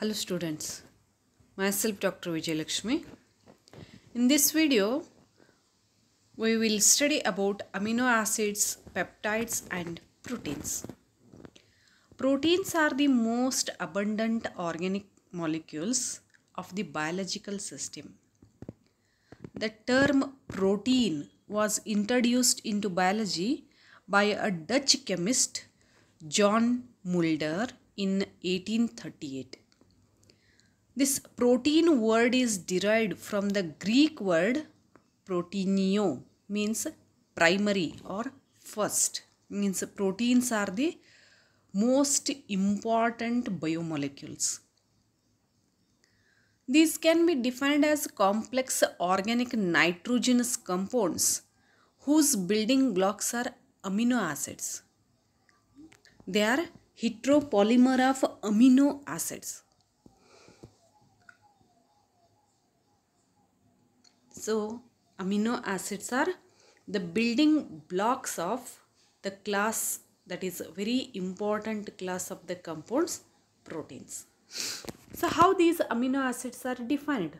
Hello students, myself Dr. Vijayalakshmi. In this video, we will study about amino acids, peptides and proteins. Proteins are the most abundant organic molecules of the biological system. The term protein was introduced into biology by a Dutch chemist John Mulder in 1838. This protein word is derived from the Greek word proteinio, means primary or first means proteins are the most important biomolecules. These can be defined as complex organic nitrogenous compounds whose building blocks are amino acids. They are heteropolymer of amino acids. So, amino acids are the building blocks of the class that is a very important class of the compounds proteins. So, how these amino acids are defined?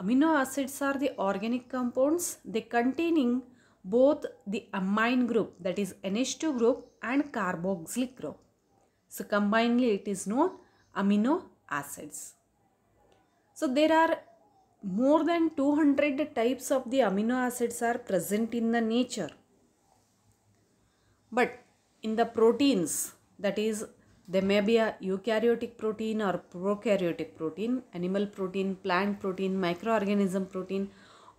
Amino acids are the organic compounds. They containing both the amine group that is NH2 group and carboxylic group. So, combinedly it is known amino acids. So, there are more than 200 types of the amino acids are present in the nature. But in the proteins, that is, there may be a eukaryotic protein or prokaryotic protein, animal protein, plant protein, microorganism protein,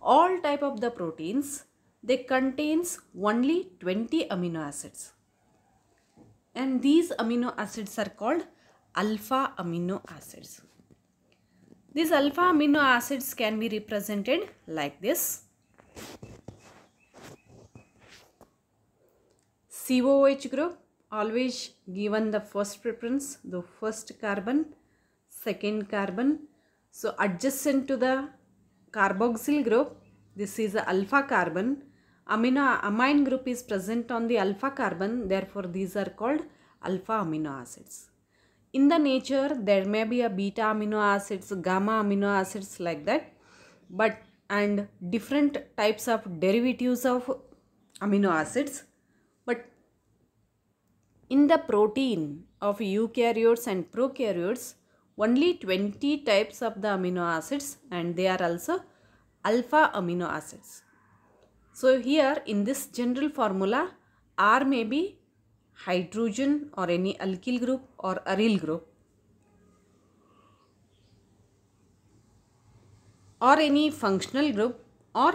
all type of the proteins, they contains only 20 amino acids. And these amino acids are called alpha amino acids. These alpha amino acids can be represented like this. COOH group always given the first preference, the first carbon, second carbon. So adjacent to the carboxyl group, this is alpha carbon. Amino amine group is present on the alpha carbon, therefore these are called alpha amino acids in the nature there may be a beta amino acids gamma amino acids like that but and different types of derivatives of amino acids but in the protein of eukaryotes and prokaryotes only 20 types of the amino acids and they are also alpha amino acids so here in this general formula r may be hydrogen or any alkyl group or aryl group or any functional group or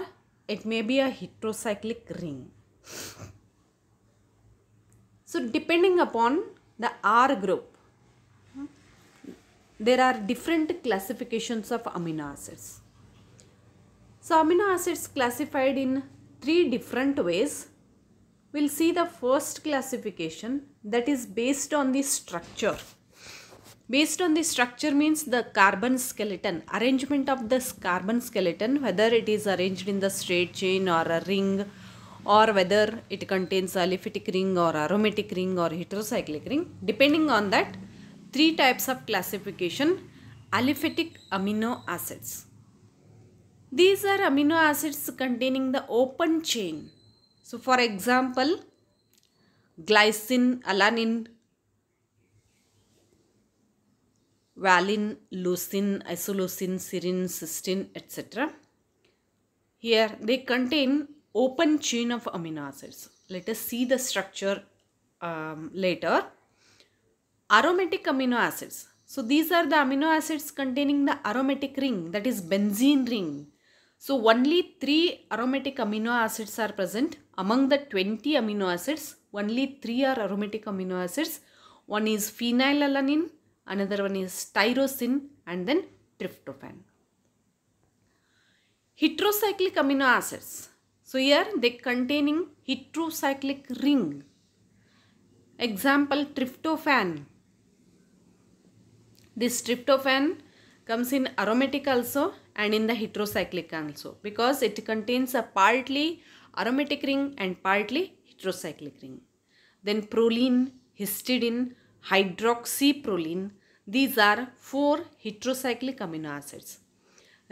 it may be a heterocyclic ring. So depending upon the R group, there are different classifications of amino acids. So amino acids classified in three different ways we'll see the first classification that is based on the structure. Based on the structure means the carbon skeleton, arrangement of this carbon skeleton, whether it is arranged in the straight chain or a ring or whether it contains a aliphatic ring or aromatic ring or heterocyclic ring. Depending on that, three types of classification, aliphatic amino acids. These are amino acids containing the open chain so for example, glycine, alanine, valine, leucine, isoleucine, serine, cysteine, etc. Here they contain open chain of amino acids. Let us see the structure um, later. Aromatic amino acids. So these are the amino acids containing the aromatic ring that is benzene ring. So only 3 aromatic amino acids are present. Among the 20 amino acids, only 3 are aromatic amino acids. One is phenylalanine, another one is tyrosine and then tryptophan. Heterocyclic amino acids. So here they containing heterocyclic ring. Example tryptophan. This tryptophan comes in aromatic also and in the heterocyclic also because it contains a partly aromatic ring and partly heterocyclic ring. Then proline, histidine, hydroxyproline these are four heterocyclic amino acids.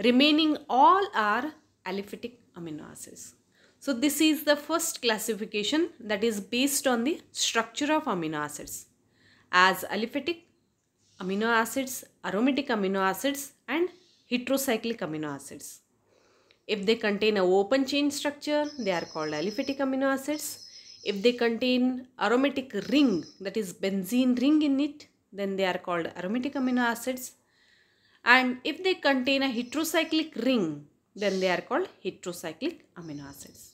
Remaining all are aliphatic amino acids. So this is the first classification that is based on the structure of amino acids as aliphatic amino acids, aromatic amino acids and heterocyclic amino acids. If they contain a open chain structure, they are called aliphatic amino acids. If they contain aromatic ring, that is benzene ring in it, then they are called aromatic amino acids. And if they contain a heterocyclic ring, then they are called heterocyclic amino acids.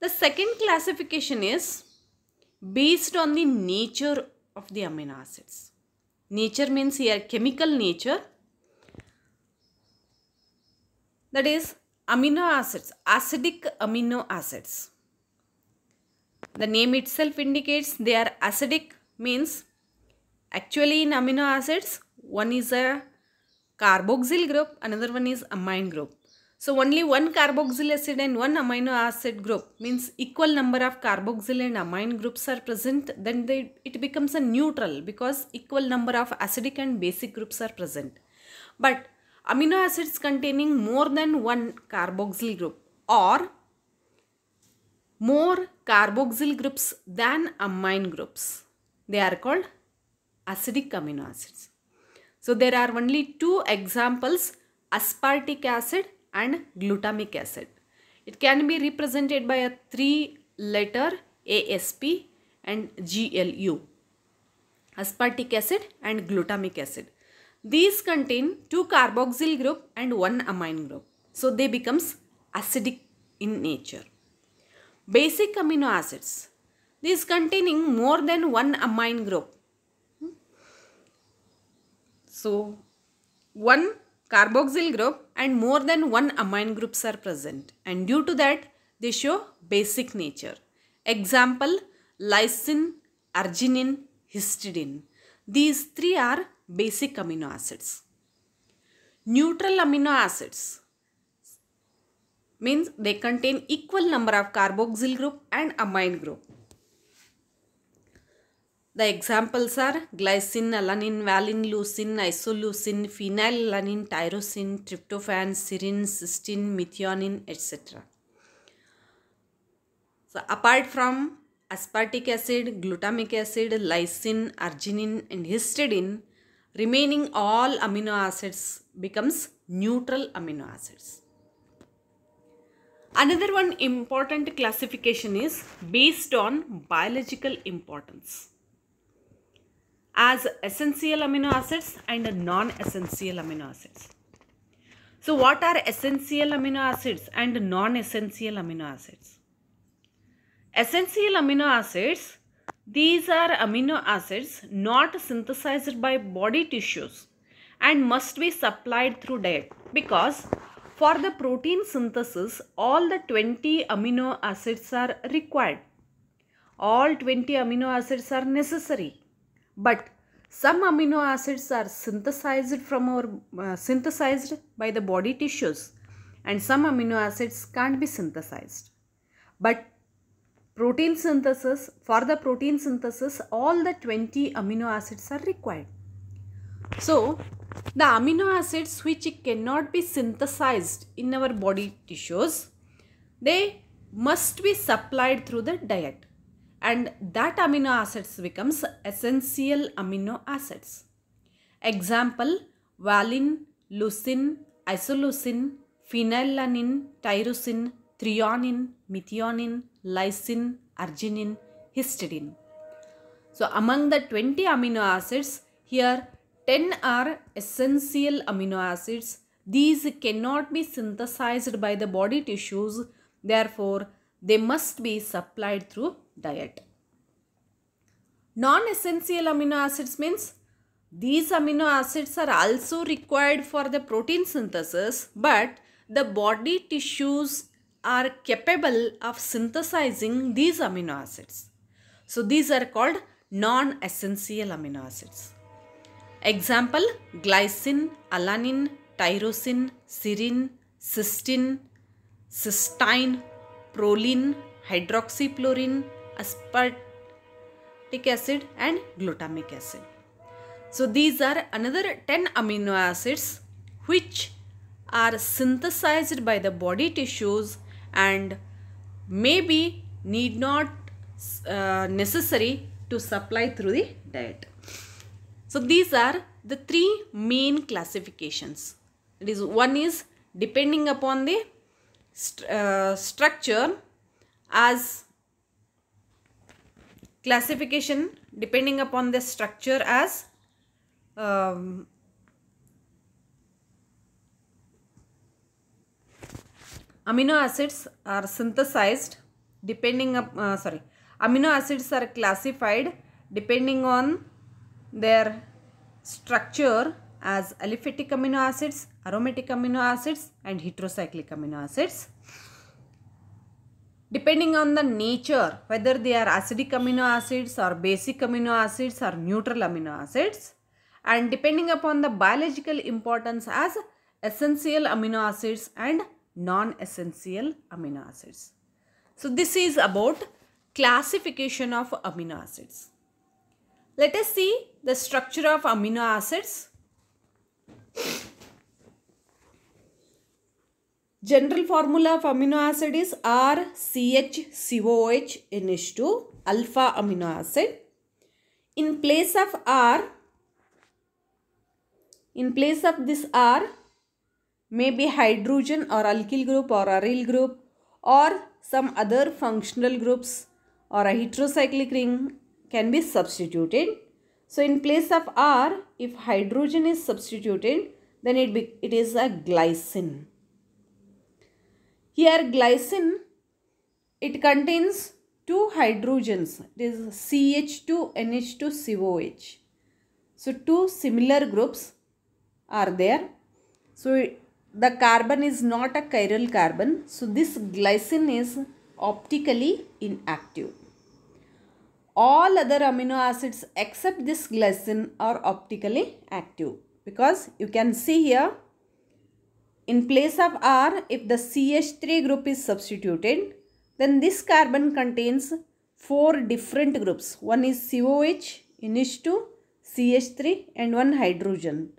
The second classification is based on the nature of the amino acids. Nature means here chemical nature. That is amino acids, acidic amino acids. The name itself indicates they are acidic means actually in amino acids one is a carboxyl group, another one is amine group. So only one carboxyl acid and one amino acid group means equal number of carboxyl and amine groups are present then they, it becomes a neutral because equal number of acidic and basic groups are present. But amino acids containing more than one carboxyl group or more carboxyl groups than amine groups. They are called acidic amino acids. So there are only two examples aspartic acid and glutamic acid. It can be represented by a three letter ASP and GLU, aspartic acid and glutamic acid. These contain two carboxyl group and one amine group. So they becomes acidic in nature. Basic amino acids. These containing more than one amine group. Hmm. So one carboxyl group and more than one amine groups are present and due to that they show basic nature. Example lysine, arginine, histidine. These three are basic amino acids. Neutral amino acids means they contain equal number of carboxyl group and amine group the examples are glycine, alanine, valine, leucine, isoleucine, phenylalanine, tyrosine, tryptophan, serine, cysteine, methionine, etc. So apart from aspartic acid, glutamic acid, lysine, arginine and histidine, remaining all amino acids becomes neutral amino acids. Another one important classification is based on biological importance as essential amino acids and non-essential amino acids. So what are essential amino acids and non-essential amino acids? Essential amino acids, these are amino acids not synthesized by body tissues and must be supplied through diet because for the protein synthesis, all the 20 amino acids are required. All 20 amino acids are necessary but some amino acids are synthesized from our uh, synthesized by the body tissues and some amino acids can't be synthesized. But protein synthesis, for the protein synthesis, all the 20 amino acids are required. So, the amino acids which cannot be synthesized in our body tissues, they must be supplied through the diet and that amino acids becomes essential amino acids. Example, valine, leucine, isoleucine, phenylalanine, tyrosine, threonine, methionine, lysine, arginine, histidine. So among the 20 amino acids, here 10 are essential amino acids. These cannot be synthesized by the body tissues. Therefore, they must be supplied through diet. Non-essential amino acids means these amino acids are also required for the protein synthesis but the body tissues are capable of synthesizing these amino acids. So these are called non-essential amino acids. Example glycine, alanine, tyrosine, serine, cysteine, cysteine, proline, hydroxyfluorine, aspartic acid and glutamic acid. So these are another 10 amino acids which are synthesized by the body tissues and maybe need not uh, necessary to supply through the diet. So these are the three main classifications. It is one is depending upon the st uh, structure as classification depending upon the structure as um, amino acids are synthesized depending up uh, sorry amino acids are classified depending on their structure as aliphatic amino acids aromatic amino acids and heterocyclic amino acids depending on the nature whether they are acidic amino acids or basic amino acids or neutral amino acids and depending upon the biological importance as essential amino acids and non-essential amino acids. So this is about classification of amino acids. Let us see the structure of amino acids. General formula of amino acid is nh 2 alpha amino acid. In place of R, in place of this R, may be hydrogen or alkyl group or aryl group or some other functional groups or a heterocyclic ring can be substituted. So in place of R, if hydrogen is substituted, then it, be, it is a glycine. Here glycine, it contains two hydrogens. It is CH2NH2COH. So two similar groups are there. So the carbon is not a chiral carbon. So this glycine is optically inactive. All other amino acids except this glycine are optically active because you can see here in place of R, if the CH3 group is substituted, then this carbon contains four different groups. One is COH, NH2, CH3 and one hydrogen.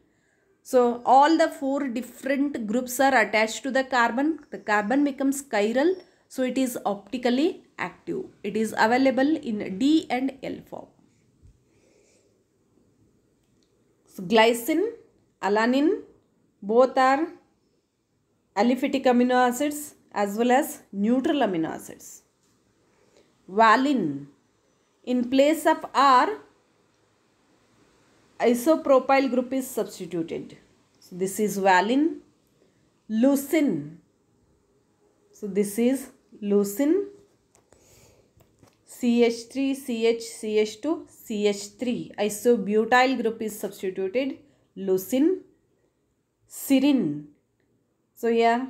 So all the four different groups are attached to the carbon. The carbon becomes chiral. So it is optically active. It is available in D and L form. So glycine, alanine both are aliphatic amino acids as well as neutral amino acids. Valine in place of R isopropyl group is substituted. So this is valine. Leucine. So this is leucine. CH3, CH, CH2, CH3. Isobutyl group is substituted. Leucine. Serine so yeah,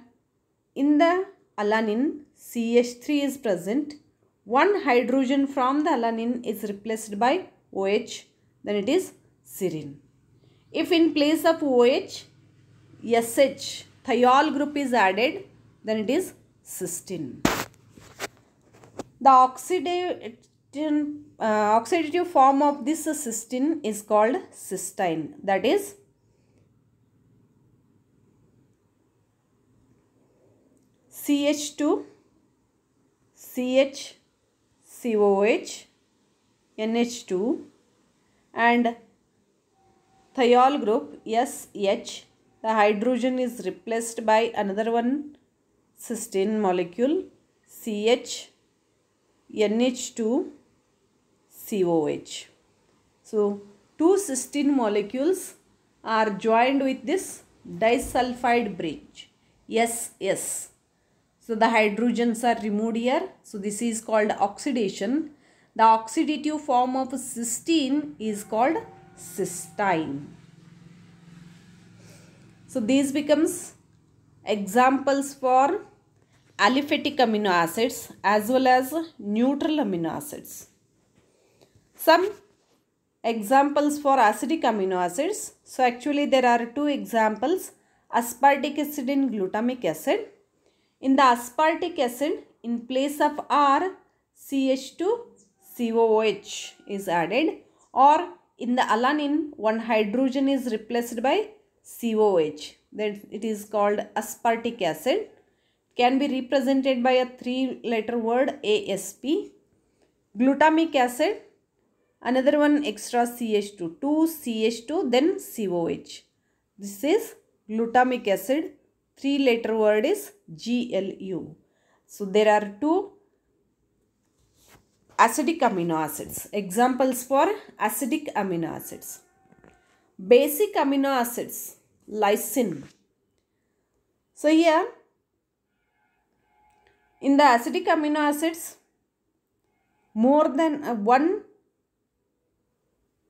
in the alanine, CH3 is present. One hydrogen from the alanine is replaced by OH. Then it is serine. If in place of OH, SH, thiol group is added, then it is cysteine. The oxidative uh, oxidative form of this cysteine is called cystine. That is CH2, CH, COH, NH2 and thiol group SH. The hydrogen is replaced by another one cysteine molecule CH, NH2, COH. So, two cysteine molecules are joined with this disulfide bridge. Yes, yes. So the hydrogens are removed here. So this is called oxidation. The oxidative form of cysteine is called cystine. So these becomes examples for aliphatic amino acids as well as neutral amino acids. Some examples for acidic amino acids. So actually there are two examples aspartic acid and glutamic acid. In the aspartic acid, in place of R, CH2COOH is added or in the alanine, one hydrogen is replaced by COOH. Then it is called aspartic acid. Can be represented by a three-letter word ASP. Glutamic acid, another one extra CH2, 2 CH2, then COOH. This is glutamic acid three letter word is GLU. So there are two acidic amino acids. Examples for acidic amino acids. Basic amino acids, lysine. So here, in the acidic amino acids, more than uh, one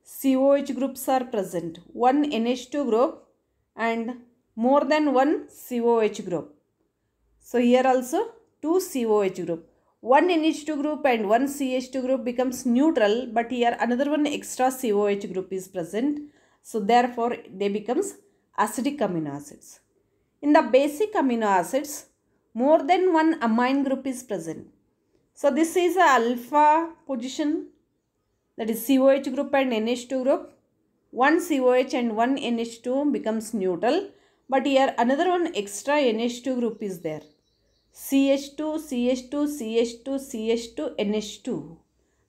COH groups are present, one NH2 group and more than one COH group. So here also two COH group. One NH2 group and one CH2 group becomes neutral but here another one extra COH group is present. So therefore they becomes acidic amino acids. In the basic amino acids more than one amine group is present. So this is a alpha position that is COH group and NH2 group. One COH and one NH2 becomes neutral but here another one extra NH2 group is there. CH2, CH2, CH2, CH2, NH2.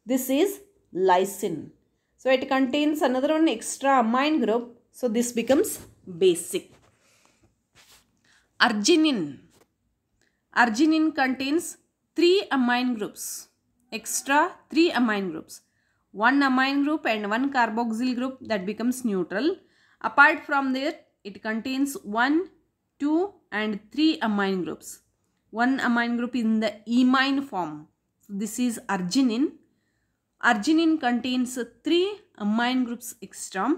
This is lysine. So it contains another one extra amine group. So this becomes basic. Arginine. Arginine contains three amine groups. Extra three amine groups. One amine group and one carboxyl group that becomes neutral. Apart from there. It contains 1, 2 and 3 amine groups. One amine group in the imine form. So this is arginine. Arginine contains 3 amine groups extra.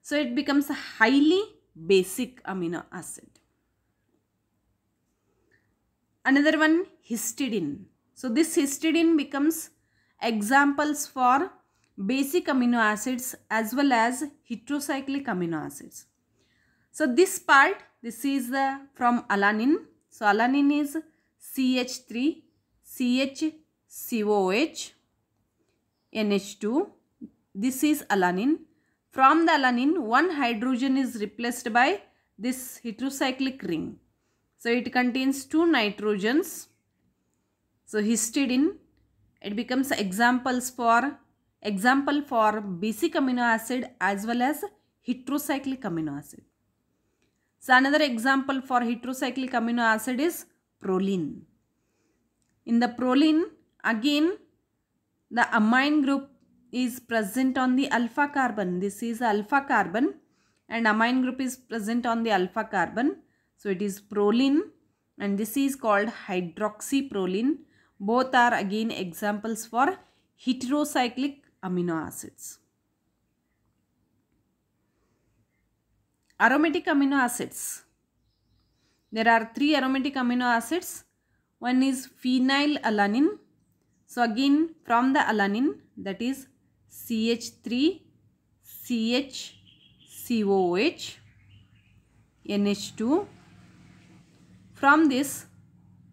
So it becomes a highly basic amino acid. Another one histidine. So this histidine becomes examples for basic amino acids as well as heterocyclic amino acids. So this part, this is uh, from alanine. So alanine is CH3, CHCOH, NH2. This is alanine. From the alanine, one hydrogen is replaced by this heterocyclic ring. So it contains two nitrogens. So histidine, it becomes examples for example for basic amino acid as well as heterocyclic amino acid. So another example for heterocyclic amino acid is proline. In the proline, again, the amine group is present on the alpha carbon. This is alpha carbon and amine group is present on the alpha carbon. So it is proline and this is called hydroxyproline. Both are again examples for heterocyclic amino acids. Aromatic amino acids. There are three aromatic amino acids. One is phenylalanine. So again from the alanine that is CH3, CH, COH, NH2. From this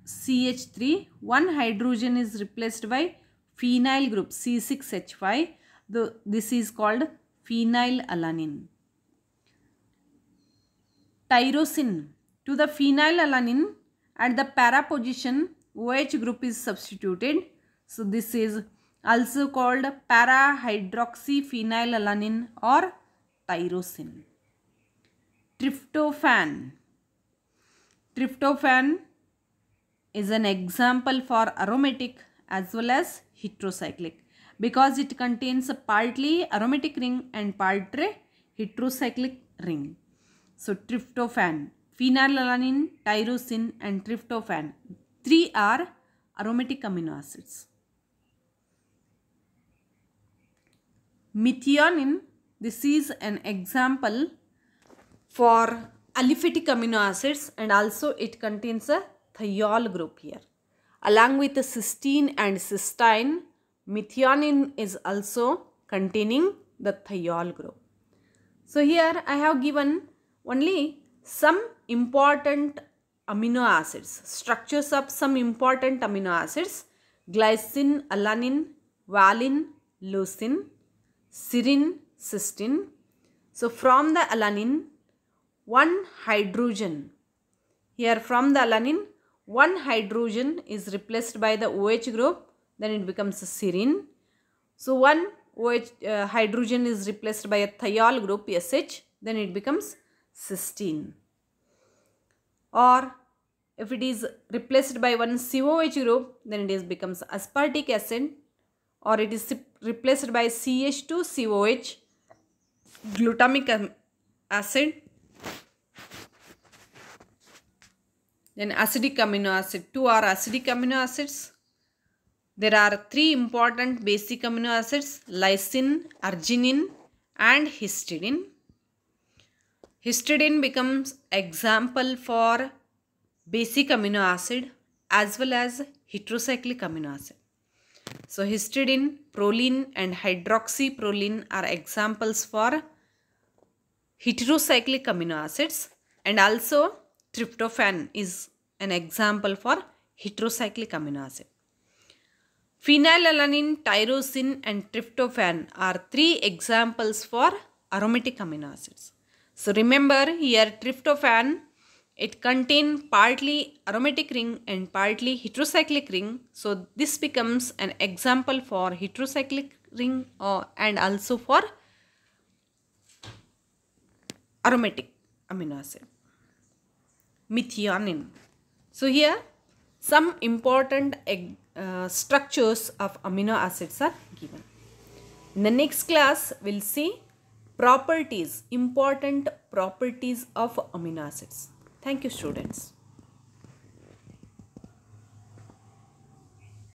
CH3, one hydrogen is replaced by phenyl group C6H5. The, this is called phenylalanine tyrosine to the phenylalanine at the para position OH group is substituted. So this is also called para hydroxyphenylalanine or tyrosine. Tryptophan. Tryptophan is an example for aromatic as well as heterocyclic because it contains a partly aromatic ring and partly heterocyclic ring. So tryptophan, phenylalanine, tyrosine and tryptophan. Three are aromatic amino acids. Methionine, this is an example for aliphatic amino acids and also it contains a thiol group here. Along with the cysteine and cysteine, methionine is also containing the thiol group. So here I have given only some important amino acids, structures of some important amino acids, glycine, alanine, valine, leucine, serine, cysteine. So, from the alanine, one hydrogen. Here from the alanine, one hydrogen is replaced by the OH group, then it becomes serine. So, one OH, uh, hydrogen is replaced by a thiol group, SH, then it becomes cysteine or if it is replaced by one COH group then it is becomes aspartic acid or it is replaced by CH2COH glutamic acid then acidic amino acid two are acidic amino acids there are three important basic amino acids lysine arginine and histidine Histidine becomes example for basic amino acid as well as heterocyclic amino acid. So histidine, proline and hydroxyproline are examples for heterocyclic amino acids and also tryptophan is an example for heterocyclic amino acid. Phenylalanine, tyrosine and tryptophan are three examples for aromatic amino acids. So remember here tryptophan it contains partly aromatic ring and partly heterocyclic ring. So this becomes an example for heterocyclic ring or, uh, and also for aromatic amino acid. Methionine. So here some important uh, structures of amino acids are given. In the next class, we'll see properties important properties of amino acids thank you students